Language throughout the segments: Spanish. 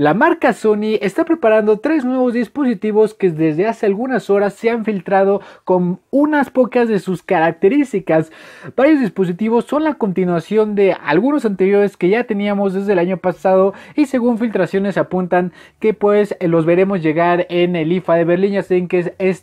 La marca Sony está preparando tres nuevos dispositivos que desde hace algunas horas se han filtrado con unas pocas de sus características. Varios dispositivos son la continuación de algunos anteriores que ya teníamos desde el año pasado y según filtraciones apuntan que pues los veremos llegar en el IFA de Berlín, ya que es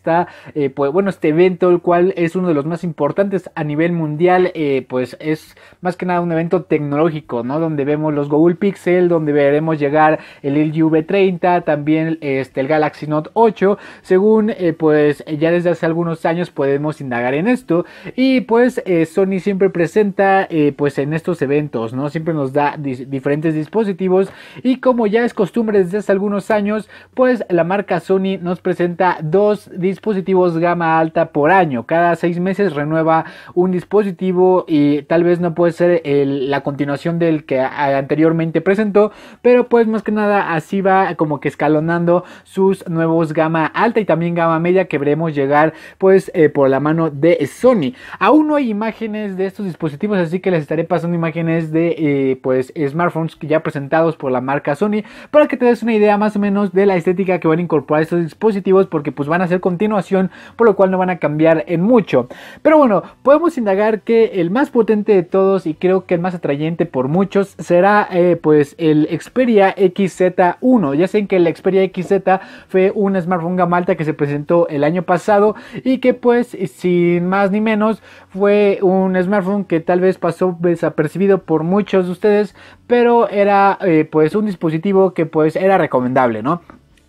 eh, pues, bueno, este evento el cual es uno de los más importantes a nivel mundial, eh, pues es más que nada un evento tecnológico, ¿no? Donde vemos los Google Pixel, donde veremos llegar el LG V30, también este, el Galaxy Note 8. Según, eh, pues ya desde hace algunos años podemos indagar en esto. Y pues eh, Sony siempre presenta, eh, pues en estos eventos, ¿no? Siempre nos da diferentes dispositivos. Y como ya es costumbre desde hace algunos años, pues la marca Sony nos presenta dos dispositivos gama alta por año. Cada seis meses renueva un dispositivo y tal vez no puede ser la continuación del que anteriormente presentó, pero pues más que nada así va como que escalonando sus nuevos gama alta y también gama media que veremos llegar pues eh, por la mano de Sony. Aún no hay imágenes de estos dispositivos, así que les estaré pasando imágenes de eh, pues smartphones ya presentados por la marca Sony para que te des una idea más o menos de la estética que van a incorporar estos dispositivos porque pues van a ser continuación, por lo cual no van a cambiar en mucho. Pero bueno, podemos indagar que el más potente de todos y creo que el más atrayente por muchos será eh, pues el Xperia X 1 Ya saben que la Xperia XZ fue un smartphone gama alta que se presentó el año pasado y que pues sin más ni menos fue un smartphone que tal vez pasó desapercibido por muchos de ustedes, pero era eh, pues un dispositivo que pues era recomendable, ¿no?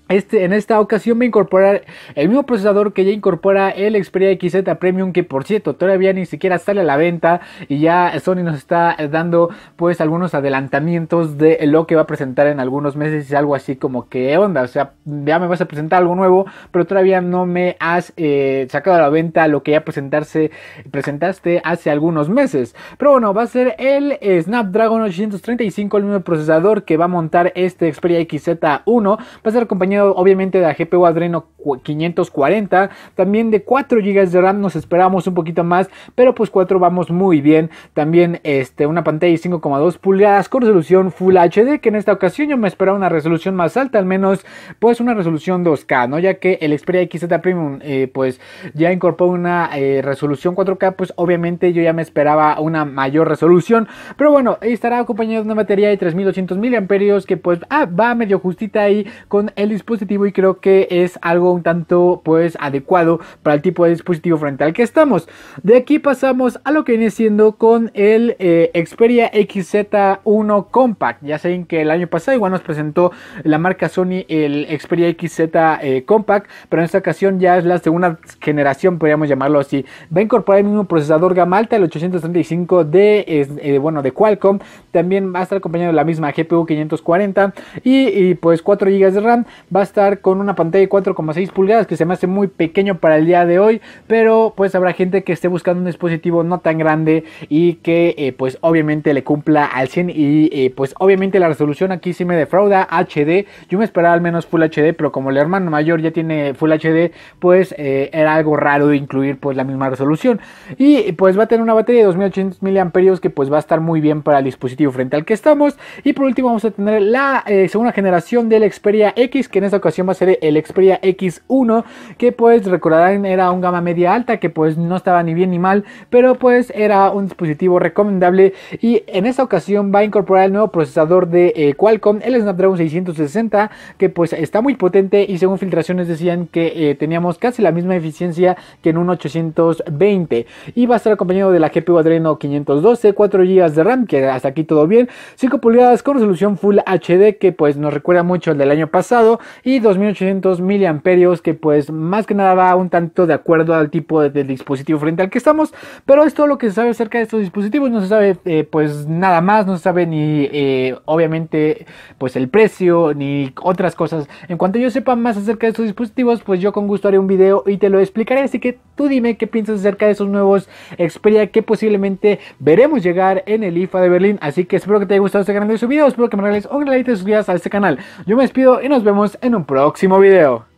Este, en esta ocasión va a incorporar el mismo procesador que ya incorpora el Xperia XZ Premium que por cierto todavía ni siquiera sale a la venta y ya Sony nos está dando pues algunos adelantamientos de lo que va a presentar en algunos meses y algo así como que onda, o sea ya me vas a presentar algo nuevo pero todavía no me has eh, sacado a la venta lo que ya presentaste hace algunos meses pero bueno va a ser el Snapdragon 835 el mismo procesador que va a montar este Xperia XZ1 va a ser acompañado obviamente de la GPU Adreno 540, también de 4 GB de RAM nos esperamos un poquito más, pero pues 4 vamos muy bien. También este, una pantalla de 5,2 pulgadas con resolución Full HD, que en esta ocasión yo me esperaba una resolución más alta, al menos pues una resolución 2K, ¿no? Ya que el Xperia XZ Premium eh, pues ya incorporó una eh, resolución 4K, pues obviamente yo ya me esperaba una mayor resolución, pero bueno, estará acompañado de una batería de 3200 mAh que pues ah, va medio justita ahí con el dispositivo y creo que es algo un tanto pues adecuado para el tipo de dispositivo frente al que estamos. De aquí pasamos a lo que viene siendo con el eh, Xperia XZ1 Compact. Ya saben que el año pasado igual nos presentó la marca Sony el Xperia XZ eh, Compact, pero en esta ocasión ya es la segunda generación, podríamos llamarlo así. Va a incorporar el mismo procesador Gamalta el 835 de, eh, bueno, de Qualcomm. También va a estar acompañado de la misma GPU 540 y, pues 4 GB de RAM va a estar con una pantalla de 4,6 pulgadas que se me hace muy pequeño para el día de hoy, pero pues habrá gente que esté buscando un dispositivo no tan grande y que eh, pues obviamente le cumpla al 100 y eh, pues obviamente la resolución aquí sí me defrauda HD, yo me esperaba al menos Full HD, pero como el hermano mayor ya tiene Full HD, pues eh, era algo raro de incluir pues la misma resolución y pues va a tener una batería de 2800 mAh que pues va a estar muy bien para el dispositivo frente al que estamos y por último vamos a tener la segunda generación del Xperia X que en esta ocasión va a ser el Xperia X1, que pues recordarán era un gama media alta, que pues no estaba ni bien ni mal, pero pues era un dispositivo recomendable y en esta ocasión va a incorporar el nuevo procesador de eh, Qualcomm, el Snapdragon 660, que pues está muy potente y según filtraciones decían que eh, teníamos casi la misma eficiencia que en un 820 y va a estar acompañado de la GPU Adreno 512, 4 GB de RAM, que hasta aquí todo bien, 5 pulgadas con resolución Full HD que pues nos recuerda mucho al del año pasado y 2800 miliamperios que pues más que nada va un tanto de acuerdo al tipo del dispositivo frente al que estamos pero es todo lo que se sabe acerca de estos dispositivos no se sabe eh, pues nada más no se sabe ni eh, obviamente pues el precio ni otras cosas en cuanto yo sepa más acerca de estos dispositivos pues yo con gusto haré un video y te lo explicaré así que tú dime qué piensas acerca de esos nuevos Xperia que posiblemente veremos llegar en el IFA de Berlín así que espero que te haya gustado este gran video espero que me regales un like y te suscribas a este canal yo me despido y nos vemos en un próximo video.